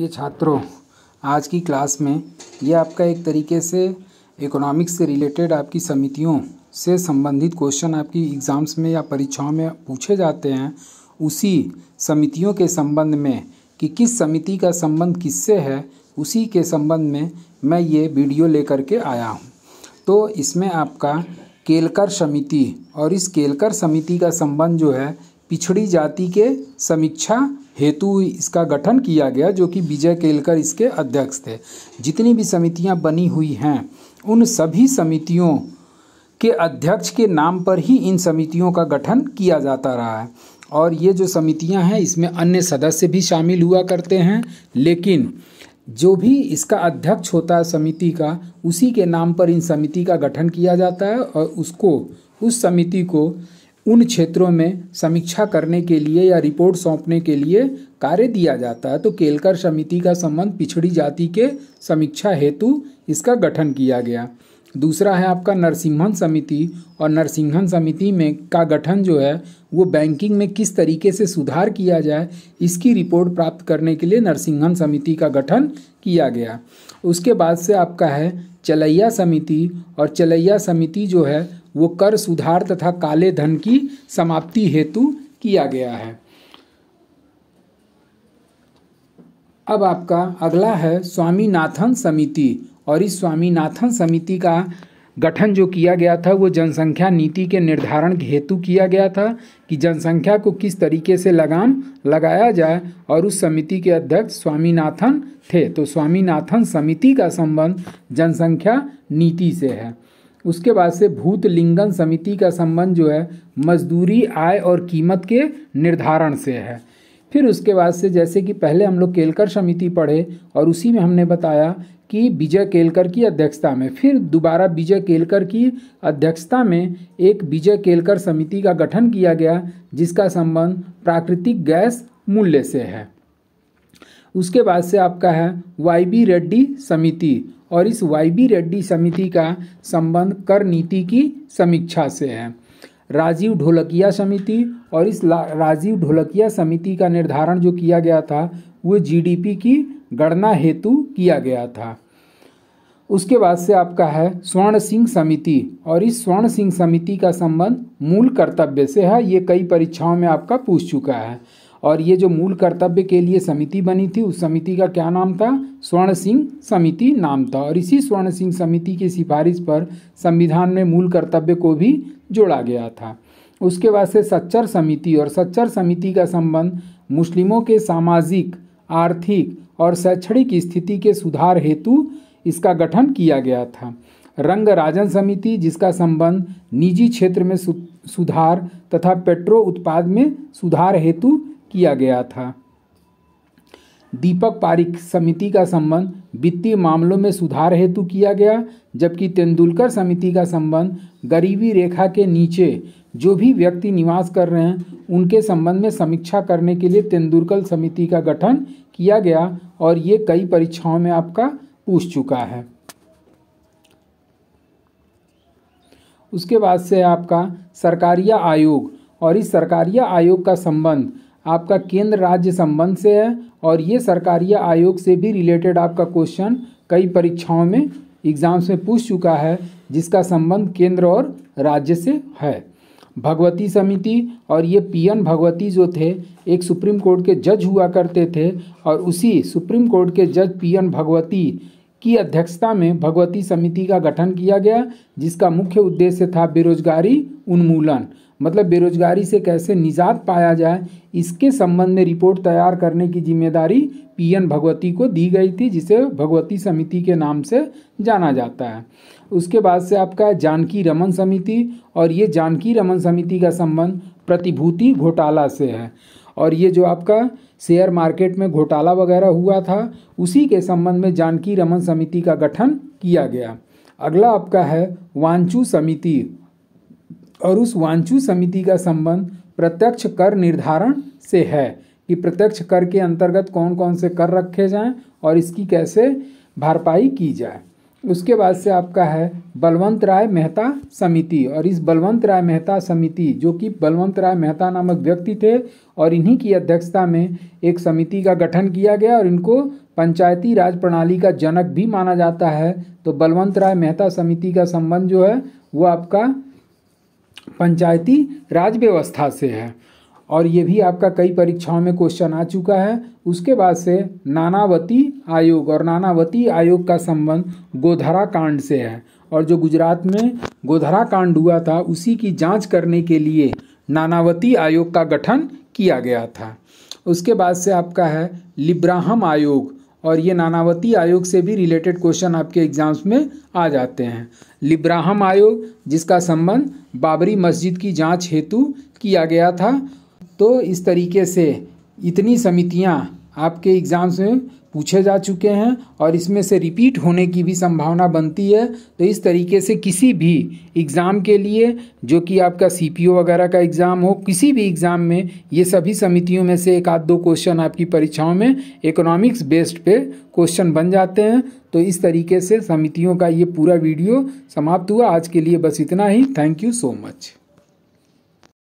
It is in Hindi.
प्रिय छात्रों आज की क्लास में ये आपका एक तरीके से इकोनॉमिक्स से रिलेटेड आपकी समितियों से संबंधित क्वेश्चन आपकी एग्ज़ाम्स में या परीक्षाओं में पूछे जाते हैं उसी समितियों के संबंध में कि किस समिति का संबंध किससे है उसी के संबंध में मैं ये वीडियो लेकर के आया हूँ तो इसमें आपका केलकर समिति और इस केलकर समिति का संबंध जो है पिछड़ी जाति के समीक्षा हेतु इसका गठन किया गया जो कि विजय केलकर इसके अध्यक्ष थे जितनी भी समितियां बनी हुई हैं उन सभी समितियों के अध्यक्ष के नाम पर ही इन समितियों का गठन किया जाता रहा है और ये जो समितियां हैं इसमें अन्य सदस्य भी शामिल हुआ करते हैं लेकिन जो भी इसका अध्यक्ष होता है समिति का उसी के नाम पर इन समिति का गठन किया जाता है और उसको उस समिति को उन क्षेत्रों में समीक्षा करने के लिए या रिपोर्ट सौंपने के लिए कार्य दिया जाता है तो केलकर समिति का संबंध पिछड़ी जाति के समीक्षा हेतु इसका गठन किया गया दूसरा है आपका नरसिंहन समिति और नरसिंहन समिति में का गठन जो है वो बैंकिंग में किस तरीके से सुधार किया जाए इसकी रिपोर्ट प्राप्त करने के लिए नरसिंहन समिति का गठन किया गया उसके बाद से आपका है चलैया समिति और चलैया समिति जो है वो कर सुधार तथा काले धन की समाप्ति हेतु किया गया है अब आपका अगला है स्वामीनाथन समिति और इस स्वामीनाथन समिति का गठन जो किया गया था वो जनसंख्या नीति के निर्धारण हेतु किया गया था कि जनसंख्या को किस तरीके से लगाम लगाया जाए और उस समिति के अध्यक्ष स्वामीनाथन थे तो स्वामीनाथन समिति का संबंध जनसंख्या नीति से है उसके बाद से भूत लिंगन समिति का संबंध जो है मजदूरी आय और कीमत के निर्धारण से है फिर उसके बाद से जैसे कि पहले हम लोग केलकर समिति पढ़े और उसी में हमने बताया कि विजय केलकर की अध्यक्षता में फिर दोबारा विजय केलकर की अध्यक्षता में एक विजय केलकर समिति का गठन किया गया जिसका संबंध प्राकृतिक गैस मूल्य से है उसके बाद से आपका है वाई बी रेड्डी समिति और इस वाई बी रेड्डी समिति का संबंध कर नीति की समीक्षा से है राजीव ढोलकिया समिति और इस राजीव ढोलकिया समिति का निर्धारण जो किया गया था वो जीडीपी की गणना हेतु किया गया था उसके बाद से आपका है स्वर्ण सिंह समिति और इस स्वर्ण सिंह समिति का संबंध मूल कर्तव्य से है ये कई परीक्षाओं में आपका पूछ चुका है और ये जो मूल कर्तव्य के लिए समिति बनी थी उस समिति का क्या नाम था स्वर्ण सिंह समिति नाम था और इसी स्वर्ण सिंह समिति की सिफारिश पर संविधान में मूल कर्तव्य को भी जोड़ा गया था उसके बाद से सच्चर समिति और सच्चर समिति का संबंध मुस्लिमों के सामाजिक आर्थिक और शैक्षणिक स्थिति के सुधार हेतु इसका गठन किया गया था रंग राजन समिति जिसका संबंध निजी क्षेत्र में सुधार तथा पेट्रो उत्पाद में सुधार हेतु किया गया था दीपक पारिक समिति का संबंध वित्तीय मामलों में सुधार हेतु किया गया जबकि तेंदुलकर समिति का संबंध गरीबी रेखा के नीचे जो भी व्यक्ति निवास कर रहे हैं उनके संबंध में समीक्षा करने के लिए तेंदुलकर समिति का गठन किया गया और ये कई परीक्षाओं में आपका पूछ चुका है उसके बाद से आपका सरकारिया आयोग और इस सरकारिया आयोग का संबंध आपका केंद्र राज्य संबंध से है और ये सरकारी आयोग से भी रिलेटेड आपका क्वेश्चन कई परीक्षाओं में एग्ज़ाम्स में पूछ चुका है जिसका संबंध केंद्र और राज्य से है भगवती समिति और ये पीएन भगवती जो थे एक सुप्रीम कोर्ट के जज हुआ करते थे और उसी सुप्रीम कोर्ट के जज पीएन भगवती की अध्यक्षता में भगवती समिति का गठन किया गया जिसका मुख्य उद्देश्य था बेरोजगारी उन्मूलन मतलब बेरोजगारी से कैसे निजात पाया जाए इसके संबंध में रिपोर्ट तैयार करने की जिम्मेदारी पीएन भगवती को दी गई थी जिसे भगवती समिति के नाम से जाना जाता है उसके बाद से आपका जानकी रमन समिति और ये जानकी रमन समिति का संबंध प्रतिभूति घोटाला से है और ये जो आपका शेयर मार्केट में घोटाला वगैरह हुआ था उसी के संबंध में जानकी रमन समिति का गठन किया गया अगला आपका है वांचू समिति और उस वांछु समिति का संबंध प्रत्यक्ष कर निर्धारण से है कि प्रत्यक्ष कर के अंतर्गत कौन कौन से कर रखे जाएं और इसकी कैसे भरपाई की जाए उसके बाद से आपका है बलवंत राय मेहता समिति और इस बलवंत राय मेहता समिति जो कि बलवंत राय मेहता नामक व्यक्ति थे और इन्हीं की अध्यक्षता में एक समिति का गठन किया गया और इनको पंचायती राज प्रणाली का जनक भी माना जाता है तो बलवंत राय मेहता समिति का संबंध जो है वो आपका पंचायती राज व्यवस्था से है और ये भी आपका कई परीक्षाओं में क्वेश्चन आ चुका है उसके बाद से नानावती आयोग और नानावती आयोग का संबंध गोधरा कांड से है और जो गुजरात में गोधरा कांड हुआ था उसी की जांच करने के लिए नानावती आयोग का गठन किया गया था उसके बाद से आपका है लिब्राहम आयोग और ये नानावती आयोग से भी रिलेटेड क्वेश्चन आपके एग्जाम्स में आ जाते हैं लिब्राहम आयोग जिसका संबंध बाबरी मस्जिद की जांच हेतु किया गया था तो इस तरीके से इतनी समितियां आपके एग्ज़ाम्स में पूछे जा चुके हैं और इसमें से रिपीट होने की भी संभावना बनती है तो इस तरीके से किसी भी एग्ज़ाम के लिए जो कि आपका सीपीओ वगैरह का एग्ज़ाम हो किसी भी एग्ज़ाम में ये सभी समितियों में से एक आध दो क्वेश्चन आपकी परीक्षाओं में इकोनॉमिक्स बेस्ड पे क्वेश्चन बन जाते हैं तो इस तरीके से समितियों का ये पूरा वीडियो समाप्त हुआ आज के लिए बस इतना ही थैंक यू सो मच